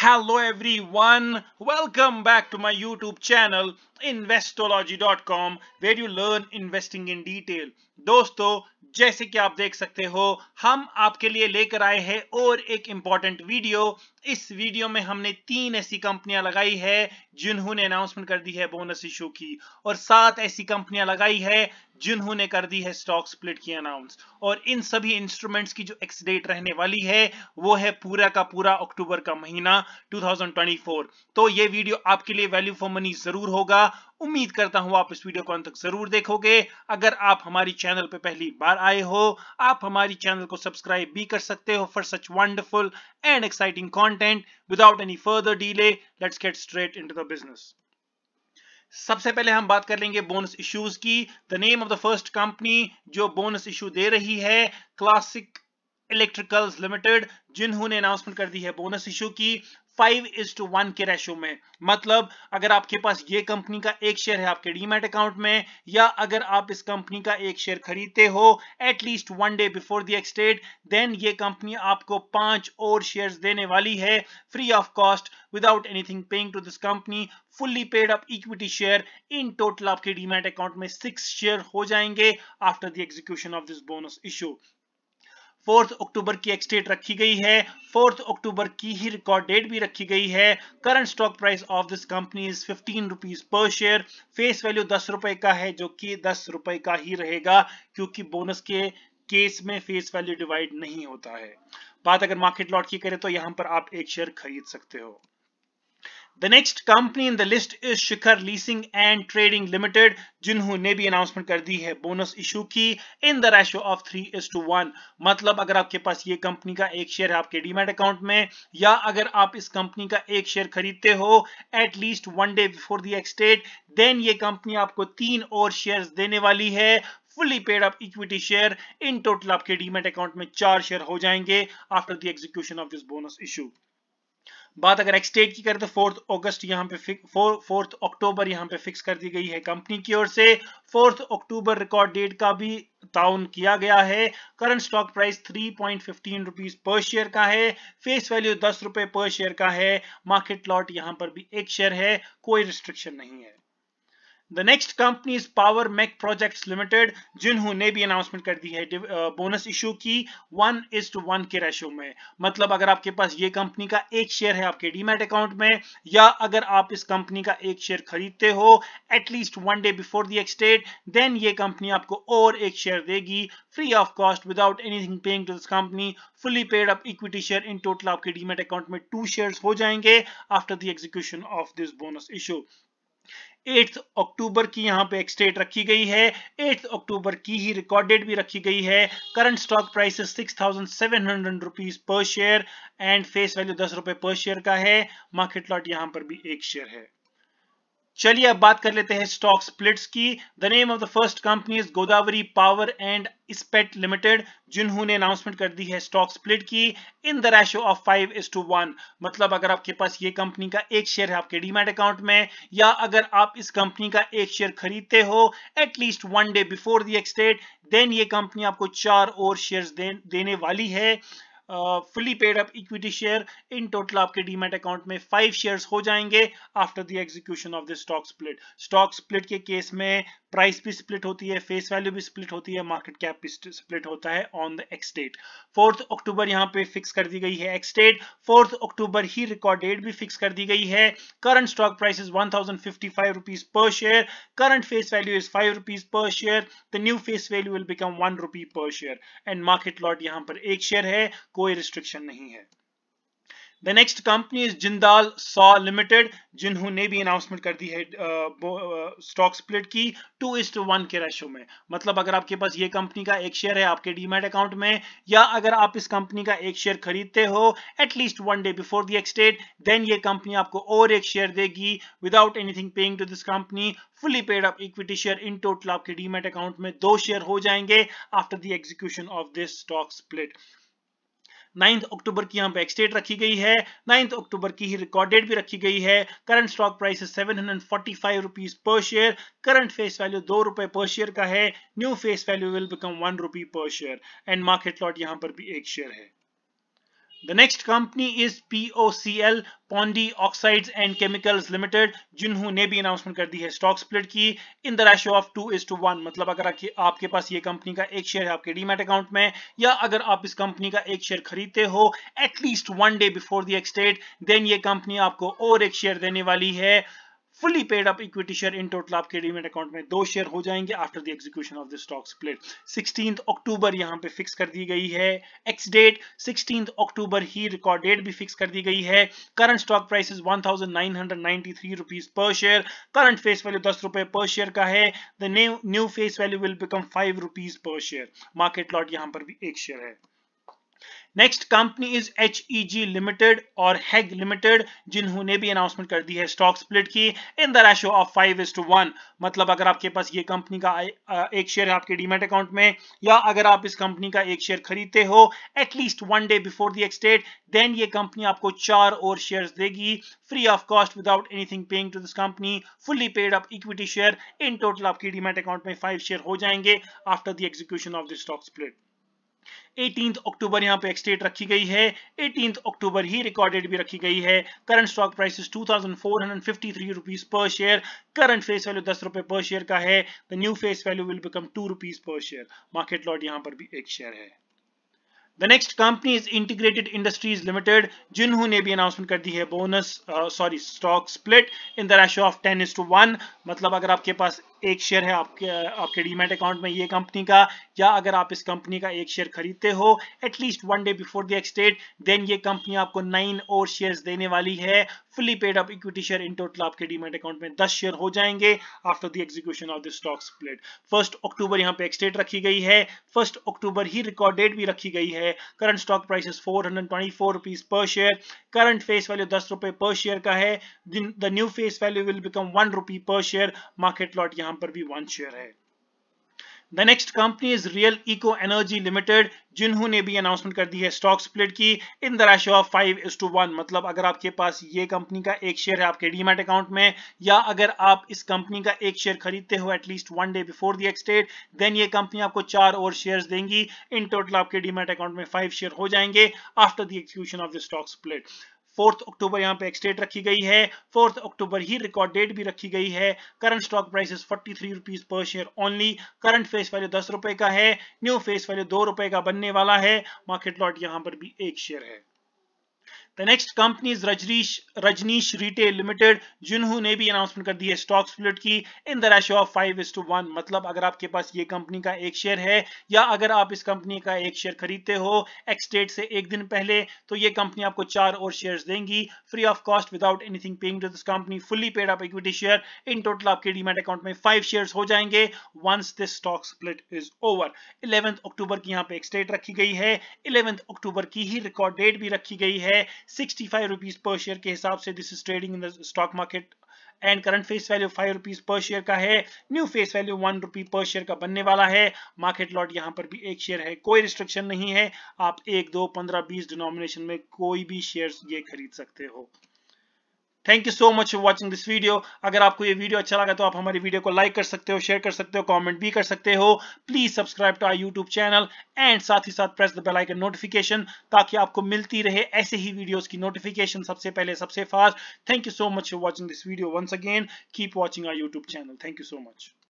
Hello everyone, welcome back to my YouTube channel investology.com where you learn investing in detail. दोस्तों जैसे कि आप देख सकते हो हम आपके लिए लेकर आए हैं और एक इम्पॉर्टेंट वीडियो इस वीडियो में हमने तीन ऐसी कंपनियां लगाई है जिन्होंने अनाउंसमेंट कर दी है बोनस इशू की और सात ऐसी कंपनियां लगाई है जिन्होंने कर दी है स्टॉक स्प्लिट की अनाउंस और इन सभी इंस्ट्रूमेंट्स की जो एक्स डेट रहने वाली है वो है पूरा का पूरा अक्टूबर का महीना 2024 तो ये वीडियो आपके लिए वैल्यू फॉर मनी जरूर होगा उम्मीद करता हूं आप इस वीडियो को अंत तक जरूर देखोगे अगर आप हमारी चैनल पर पहली बार आए हो आप हमारी चैनल को सब्सक्राइब भी कर सकते हो for such wonderful and exciting content without any further delay let's get straight in the business सबसे पहले हम बात कर लेंगे बोनस इश्यूज की the name of the first company जो बोनस इश्यू दे रही है क्लासिक इलेक्ट्रिकल्स लिमिटेड जिन्होंने अनाउंसमेंट कर दी है बोनस इशू की फाइव इज टू वन के रेशो में मतलब अगर आपके पास ये कंपनी का एक शेयर है आपके डीमेट अकाउंट में या अगर आप इस कंपनी का एक शेयर खरीदते हो at least one day before the ex date then ये कंपनी आपको पांच और शेयर्स देने वाली है free of cost without anything paying to this company fully paid up equity share in total आपके डीमेट अकाउंट में सिक्स शेयर हो जाएंगे after the execution of this bonus issue fourth October की एक्सडेट रखी गई है फोर्थ अक्टूबर की ही record date भी रखी गई है current stock price of this company is fifteen rupees per share face value दस रुपए का है जो कि दस रुपए का ही रहेगा क्योंकि बोनस के केस में फेस वैल्यू डिवाइड नहीं होता है बात अगर मार्केट लॉट की करें तो यहां पर आप एक शेयर खरीद सकते हो The next company in the list is Shikhar Leasing and Trading Limited जिन्होंने भी अनाउंसमेंट कर दी है बोनस इशू की in the ratio of three is to one मतलब अगर आपके पास ये कंपनी का एक शेयर है आपके डीमेट अकाउंट में या अगर आप इस कंपनी का एक शेयर खरीदते हो at least one day before the ex date then ये कंपनी आपको तीन और शेयर देने वाली है fully paid up equity share in total आपके डीमेट अकाउंट में चार शेयर हो जाएंगे after the execution of this bonus issue बात अगर एक्स डेट की करें तो फोर्थ अगस्त यहाँ पे फोर्थ अक्टूबर यहाँ पे फिक्स कर दी गई है कंपनी की ओर से फोर्थ अक्टूबर रिकॉर्ड डेट का भी ताउन किया गया है current stock price three point fifteen rupees per share का है फेस वैल्यू दस रुपए पर शेयर का है मार्केट लॉट यहाँ पर भी एक शेयर है कोई रिस्ट्रिक्शन नहीं है the next company is Power Mech Projects Limited जिन्होंने भी अनाउंसमेंट कर दी है बोनस इशू की वन इज टू वन के रेशियो में मतलब अगर आपके पास ये कंपनी का एक शेयर है आपके डीमेट अकाउंट में या अगर आप इस कंपनी का एक शेयर खरीदते हो at least one day before the ex date then ये कंपनी आपको और एक शेयर देगी free of cost without anything paying to this company fully paid up equity share in total आपके डीमेट अकाउंट में टू शेयर हो जाएंगे after the execution of this bonus issue eighth October की यहाँ पे एक्सटेट रखी गई है एट्थ अक्टूबर की ही रिकॉर्डेड भी रखी गई है current stock price six thousand seven hundred rupees per share and face value दस रुपए पर शेयर का है मार्केट लॉट यहाँ पर भी एक शेयर है चलिए अब बात कर लेते हैं स्टॉक स्प्लिट्स की the name of the first company Godavari Power and Ispat Limited जिन्होंने अनाउंसमेंट कर दी है स्टॉक स्प्लिट की in the ratio of five is to one मतलब अगर आपके पास ये कंपनी का एक शेयर है आपके डीमेट अकाउंट में या अगर आप इस कंपनी का एक शेयर खरीदते हो at least one day before the ex date then ये कंपनी आपको चार और शेयर देने वाली है fully paid up equity share in total आपके डीमेट अकाउंट में फाइव शेयर्स हो जाएंगे after the execution of the stock split stock split के केस में प्राइस भी स्प्लिट होती है फेस वैल्यू भी स्प्लिट होती है मार्केट कैप भी स्प्लिट होता है on the ex fourth October यहाँ पे फिक्स कर दी गई है एक्स फोर्थ अक्टूबर ही रिकॉर्ड डेट भी फिक्स कर दी गई है current stock price is one thousand fifty five rupees per share current face value is five rupees per share the new face value will become one rupee per share and market lot यहाँ पर एक share है कोई restriction नहीं है the next company is Jindal Saw Limited जिन्होंने भी announcement कर दी है स्टॉक स्प्लिट की टू इज टू वन के रेशो में मतलब अगर आपके पास ये कंपनी का एक शेयर है आपके डीमेट अकाउंट में या अगर आप इस कंपनी का एक शेयर खरीदते हो at least one day before the ex date then ये कंपनी आपको और एक शेयर देगी without anything paying to this company fully paid up equity share in total आपके डीमेट अकाउंट में दो शेयर हो जाएंगे after the execution of this stock split ninth October की यहाँ पे एक्सटेट रखी गई है नाइन्थ अक्टूबर की ही रिकॉर्डेड भी रखी गई है current stock price seven hundred forty five rupees per share current face value दो रुपए पर शेयर का है new face value will become one rupee per share and market lot यहाँ पर भी एक शेयर है The next company is POCL Pondy Oxides and Chemicals Limited जिन्होंने भी अनाउंसमेंट कर दी है स्टॉक स्प्लिट की in the ratio of two is to one मतलब अगर आपके पास ये कंपनी का एक शेयर है आपके डीमेट अकाउंट में या अगर आप इस कंपनी का एक शेयर खरीदते हो at least one day before the ex date then ये कंपनी आपको और एक शेयर देने वाली है fully paid up equity share in total आपके डीमेट अकाउंट में दो शेयर हो जाएंगे after the execution of the stock split sixteen October यहाँ पे फिक्स कर दी गई है एक्स डेट सिक्सटीन अक्टूबर ही रिकॉर्ड डेट भी फिक्स कर दी गई है current stock price is one पर शेयर करंट फेस वैल्यू दस पर शेयर का है the new face value will become five per share market lot यहाँ पर भी एक शेयर है next company is H Limited और हैग लिमिटेड जिन्होंने भी अनाउंसमेंट कर दी है स्टॉक स्प्लिट की in the ratio of five is to one मतलब अगर आपके पास ये कंपनी का एक शेयर है आपके डीमेट अकाउंट में या अगर आप इस कंपनी का एक शेयर खरीदते हो at least one day before the ex date then ये कंपनी आपको चार और शेयर देगी free of cost without anything paying to this company fully paid up equity share in total आपके डीमेट अकाउंट में फाइव शेयर हो जाएंगे after the execution of the stock split eighteen October यहाँ पे एक्सटेट रखी गई है एटीन अक्टूबर ही recorded भी रखी गई है current stock price two thousand four hundred fifty three rupees per share current face value दस रुपए पर शेयर का है the new face value will become two rupees per share market lot यहाँ पर भी एक शेयर है the next company is Integrated Industries Limited जिन्होंने भी अनाउंसमेंट कर दी है bonus sorry stock split in the ratio of ten is to one मतलब अगर आपके पास एक शेयर है आपके आपके डीमेट अकाउंट में ये कंपनी का या अगर आप इस कंपनी का एक शेयर खरीदते हो at least one day before the ex date then ये कंपनी आपको नाइन और शेयर देने वाली है fully paid up equity share in total आपके डीमेट अकाउंट में 10 शेयर हो जाएंगे after the execution of the stock split first October यहाँ पे एक्सटेट रखी गई है फर्स्ट अक्टूबर ही रिकॉर्ड डेट भी रखी गई है current stock price is four hundred per share current face value दस रुपए पर शेयर का है the new face value will become one rupee per share market lot यहाँ पर भी वन शेयर है the next company is Real Eco Energy Limited जिन्होंने भी अनाउंसमेंट कर दी है स्टॉक स्प्लिट की in the ratio of five is to one मतलब अगर आपके पास ये कंपनी का एक शेयर है आपके डीमेट अकाउंट में या अगर आप इस कंपनी का एक शेयर खरीदते हो at least one day before the ex date then ये कंपनी आपको चार और शेयर देंगी इन टोटल आपके डीमेट अकाउंट में फाइव शेयर हो जाएंगे after the execution of the stock split fourth October यहाँ पे एक्सडेट रखी गई है फोर्थ अक्टूबर ही रिकॉर्ड डेट भी रखी गई है current stock price forty three rupees per share only current face value दस रुपए का है न्यू फेस वैल्यू दो रुपए का बनने वाला है मार्केट लॉट यहाँ पर भी एक शेयर है the next company Rajnish Rajnish Retail Limited जिन्होंने भी अनाउंसमेंट कर दी है स्टॉक स्प्लिट की in the ratio of five is to one मतलब अगर आपके पास ये कंपनी का एक शेयर है या अगर आप इस कंपनी का एक शेयर खरीदते हो एक्स से एक दिन पहले तो ये कंपनी आपको चार और शेयर देंगी free of cost without anything paying to this company fully paid up equity share in total आपके डीमेट अकाउंट में फाइव शेयर हो जाएंगे once this stock split is over eleventh October की यहाँ पे एक्स रखी गई है इलेवेंथ अक्टूबर की ही रिकॉर्ड डेट भी रखी गई है 65 रुपीस पर शेयर के हिसाब से this is trading in the stock market and current face value five rupees per share का है new face value one rupee per share का बनने वाला है मार्केट लॉट यहाँ पर भी एक शेयर है कोई रिस्ट्रिक्शन नहीं है आप एक दो पंद्रह बीस डिनोमिनेशन में कोई भी शेयर ये खरीद सकते हो thank you so much for watching this video अगर आपको ये वीडियो अच्छा लगा तो आप हमारी वीडियो को लाइक कर सकते हो शेयर कर सकते हो कमेंट भी कर सकते हो please subscribe to our YouTube channel and साथ ही साथ press the bell icon notification ताकि आपको मिलती रहे ऐसे ही वीडियोस की नोटिफिकेशन सबसे पहले सबसे fast thank you so much for watching this video once again keep watching our YouTube channel thank you so much